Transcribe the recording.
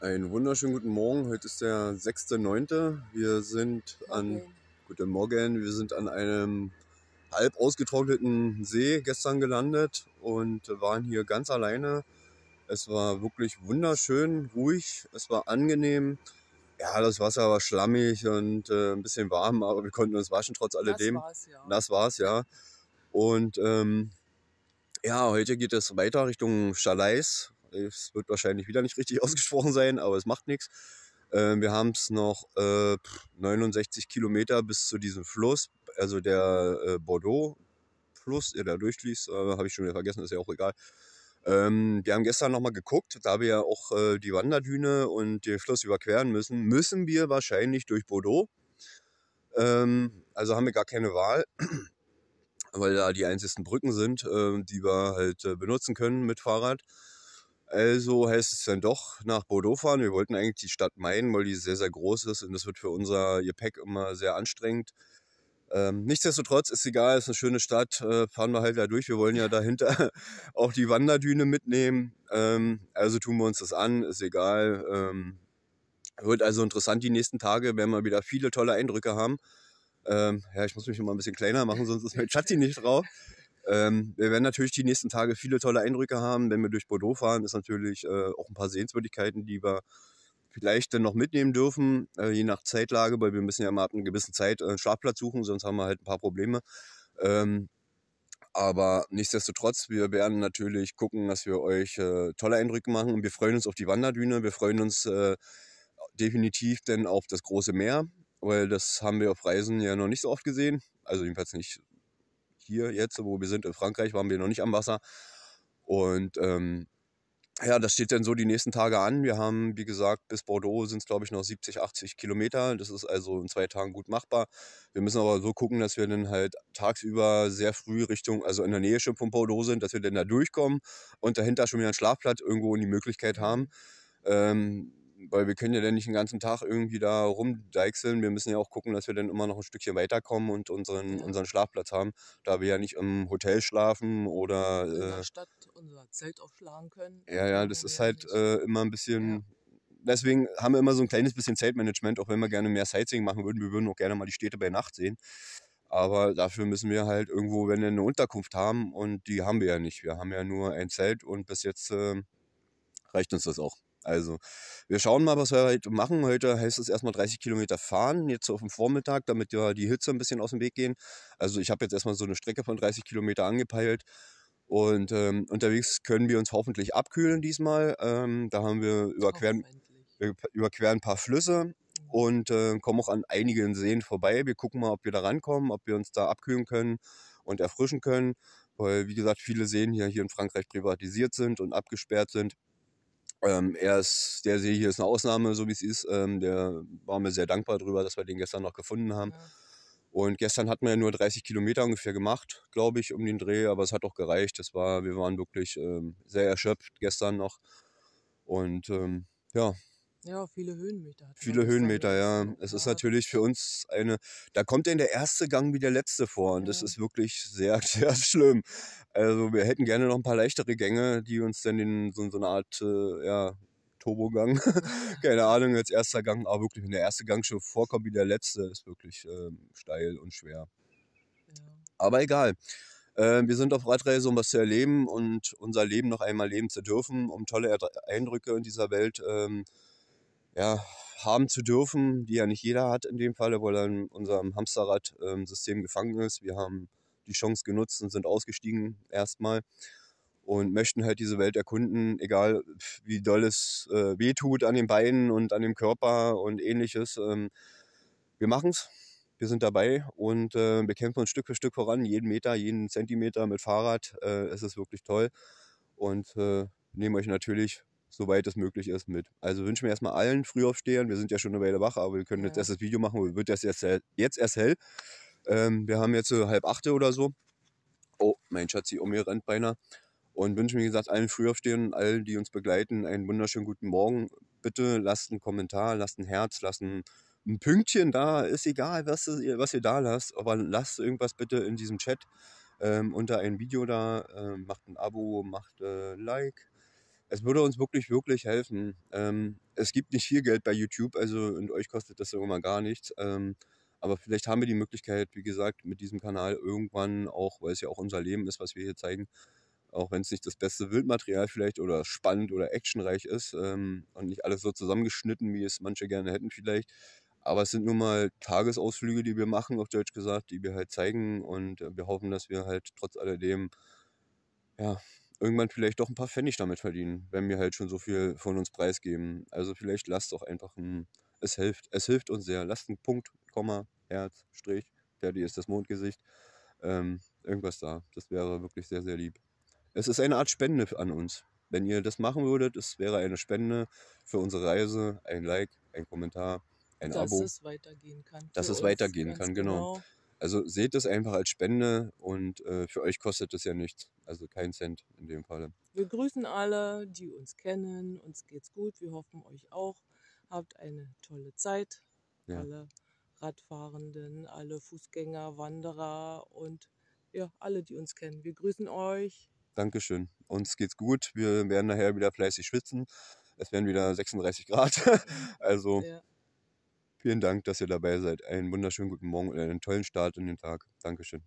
Einen wunderschönen guten Morgen. Heute ist der 6.9. Wir sind an okay. guten Morgen. Wir sind an einem halb ausgetrockneten See gestern gelandet und waren hier ganz alleine. Es war wirklich wunderschön, ruhig, es war angenehm. Ja, das Wasser war schlammig und äh, ein bisschen warm, aber wir konnten uns waschen trotz alledem. Das war's, ja. ja. Und ähm, ja, heute geht es weiter Richtung Chalais, es wird wahrscheinlich wieder nicht richtig ausgesprochen sein, aber es macht nichts. Ähm, wir haben es noch äh, 69 Kilometer bis zu diesem Fluss, also der äh, Bordeaux-Fluss, der da durchfließt, äh, habe ich schon wieder vergessen, ist ja auch egal. Ähm, wir haben gestern nochmal geguckt, da wir ja auch äh, die Wanderdüne und den Fluss überqueren müssen, müssen wir wahrscheinlich durch Bordeaux. Ähm, also haben wir gar keine Wahl, weil da die einzigen Brücken sind, äh, die wir halt äh, benutzen können mit Fahrrad. Also heißt es dann doch nach Bordeaux fahren. Wir wollten eigentlich die Stadt meiden, weil die sehr, sehr groß ist und das wird für unser Gepäck immer sehr anstrengend. Ähm, nichtsdestotrotz ist egal, ist eine schöne Stadt, äh, fahren wir halt da durch. Wir wollen ja dahinter auch die Wanderdüne mitnehmen. Ähm, also tun wir uns das an, ist egal. Ähm, wird also interessant die nächsten Tage, werden wir wieder viele tolle Eindrücke haben. Ähm, ja, ich muss mich immer ein bisschen kleiner machen, sonst ist mein Schatzi nicht drauf. Ähm, wir werden natürlich die nächsten Tage viele tolle Eindrücke haben. Wenn wir durch Bordeaux fahren, ist natürlich äh, auch ein paar Sehenswürdigkeiten, die wir vielleicht dann noch mitnehmen dürfen, äh, je nach Zeitlage, weil wir müssen ja mal ab einer gewissen Zeit äh, einen Schlafplatz suchen, sonst haben wir halt ein paar Probleme. Ähm, aber nichtsdestotrotz, wir werden natürlich gucken, dass wir euch äh, tolle Eindrücke machen und wir freuen uns auf die Wanderdüne. Wir freuen uns äh, definitiv dann auf das große Meer, weil das haben wir auf Reisen ja noch nicht so oft gesehen. Also jedenfalls nicht hier jetzt, wo wir sind in Frankreich, waren wir noch nicht am Wasser. Und ähm, ja, das steht dann so die nächsten Tage an. Wir haben, wie gesagt, bis Bordeaux sind es, glaube ich, noch 70, 80 Kilometer. Das ist also in zwei Tagen gut machbar. Wir müssen aber so gucken, dass wir dann halt tagsüber sehr früh Richtung, also in der Nähe schon von Bordeaux sind, dass wir dann da durchkommen und dahinter schon wieder einen Schlafplatz irgendwo in die Möglichkeit haben. Ähm, weil wir können ja dann nicht den ganzen Tag irgendwie da rumdeichseln. Wir müssen ja auch gucken, dass wir dann immer noch ein Stückchen weiterkommen und unseren, unseren Schlafplatz haben, da wir ja nicht im Hotel schlafen oder... In der äh, Stadt unser Zelt aufschlagen können. Ja, ja, das ist halt äh, immer ein bisschen... Ja. Deswegen haben wir immer so ein kleines bisschen Zeltmanagement, auch wenn wir gerne mehr Sightseeing machen würden. Wir würden auch gerne mal die Städte bei Nacht sehen. Aber dafür müssen wir halt irgendwo, wenn wir eine Unterkunft haben, und die haben wir ja nicht. Wir haben ja nur ein Zelt und bis jetzt äh, reicht uns das auch. Also, wir schauen mal, was wir heute halt machen. Heute heißt es erstmal 30 Kilometer fahren, jetzt auf dem Vormittag, damit wir die Hitze ein bisschen aus dem Weg gehen. Also, ich habe jetzt erstmal so eine Strecke von 30 Kilometer angepeilt. Und ähm, unterwegs können wir uns hoffentlich abkühlen diesmal. Ähm, da haben wir überqueren, überqueren ein paar Flüsse und äh, kommen auch an einigen Seen vorbei. Wir gucken mal, ob wir da rankommen, ob wir uns da abkühlen können und erfrischen können. Weil, wie gesagt, viele Seen hier, hier in Frankreich privatisiert sind und abgesperrt sind. Ähm, er ist, der See hier ist eine Ausnahme, so wie es ist. Ähm, der war mir sehr dankbar darüber, dass wir den gestern noch gefunden haben. Ja. Und gestern hatten wir ja nur 30 Kilometer ungefähr gemacht, glaube ich, um den Dreh, aber es hat auch gereicht. Das war, wir waren wirklich ähm, sehr erschöpft gestern noch. Und ähm, ja, ja, viele Höhenmeter. viele Höhenmeter, ne? ja. ja. Es ist natürlich für uns eine, da kommt denn der erste Gang wie der letzte vor und ja. das ist wirklich sehr, sehr schlimm. Also wir hätten gerne noch ein paar leichtere Gänge, die uns dann in so, so eine Art, äh, ja, Turbogang, keine Ahnung, als erster Gang, aber wirklich, wenn der erste Gang schon vorkommt wie der letzte, ist wirklich äh, steil und schwer. Ja. Aber egal. Äh, wir sind auf Radreise, um was zu erleben und unser Leben noch einmal leben zu dürfen, um tolle Eindrücke in dieser Welt ähm, ja, haben zu dürfen, die ja nicht jeder hat in dem Falle, weil er in unserem Hamsterrad-System ähm, gefangen ist. Wir haben die Chance genutzt und sind ausgestiegen erstmal und möchten halt diese Welt erkunden, egal wie doll es äh, wehtut an den Beinen und an dem Körper und ähnliches. Ähm, wir es, wir sind dabei und äh, bekämpfen uns Stück für Stück voran, jeden Meter, jeden Zentimeter mit Fahrrad. Äh, es ist wirklich toll und äh, nehmen euch natürlich soweit es möglich ist, mit. Also wünschen wir erstmal allen Frühaufstehern, wir sind ja schon eine Weile wach, aber wir können ja. jetzt erst das Video machen, wird das jetzt, jetzt erst hell. Ähm, wir haben jetzt so halb acht oder so. Oh, mein Schatzi, um mir rennt beinahe. Und wünschen, wie gesagt, allen Frühaufstehern, allen, die uns begleiten, einen wunderschönen guten Morgen. Bitte lasst einen Kommentar, lasst ein Herz, lasst ein, ein Pünktchen da. Ist egal, was, was ihr da lasst, aber lasst irgendwas bitte in diesem Chat ähm, unter ein Video da. Ähm, macht ein Abo, macht äh, Like es würde uns wirklich, wirklich helfen. Ähm, es gibt nicht viel Geld bei YouTube, also und euch kostet das immer gar nichts. Ähm, aber vielleicht haben wir die Möglichkeit, wie gesagt, mit diesem Kanal irgendwann auch, weil es ja auch unser Leben ist, was wir hier zeigen, auch wenn es nicht das beste Wildmaterial vielleicht oder spannend oder actionreich ist ähm, und nicht alles so zusammengeschnitten, wie es manche gerne hätten vielleicht. Aber es sind nun mal Tagesausflüge, die wir machen, auf Deutsch gesagt, die wir halt zeigen und äh, wir hoffen, dass wir halt trotz alledem, ja, irgendwann vielleicht doch ein paar Pfennig damit verdienen, wenn wir halt schon so viel von uns preisgeben. Also vielleicht lasst doch einfach ein, es hilft, es hilft uns sehr. Lasst ein Punkt, Komma, Herz, Strich, fertig ist das Mondgesicht. Ähm, irgendwas da. Das wäre wirklich sehr, sehr lieb. Es ist eine Art Spende an uns. Wenn ihr das machen würdet, es wäre eine Spende für unsere Reise, ein Like, ein Kommentar, ein dass Abo. Dass es weitergehen kann. Dass es weitergehen kann, genau. genau. Also seht das einfach als Spende und äh, für euch kostet das ja nichts. Also kein Cent in dem Falle. Wir grüßen alle, die uns kennen. Uns geht's gut. Wir hoffen euch auch. Habt eine tolle Zeit. Ja. Alle Radfahrenden, alle Fußgänger, Wanderer und ja, alle, die uns kennen. Wir grüßen euch. Dankeschön. Uns geht's gut. Wir werden nachher wieder fleißig schwitzen. Es werden wieder 36 Grad. also. Ja. Vielen Dank, dass ihr dabei seid. Einen wunderschönen guten Morgen und einen tollen Start in den Tag. Dankeschön.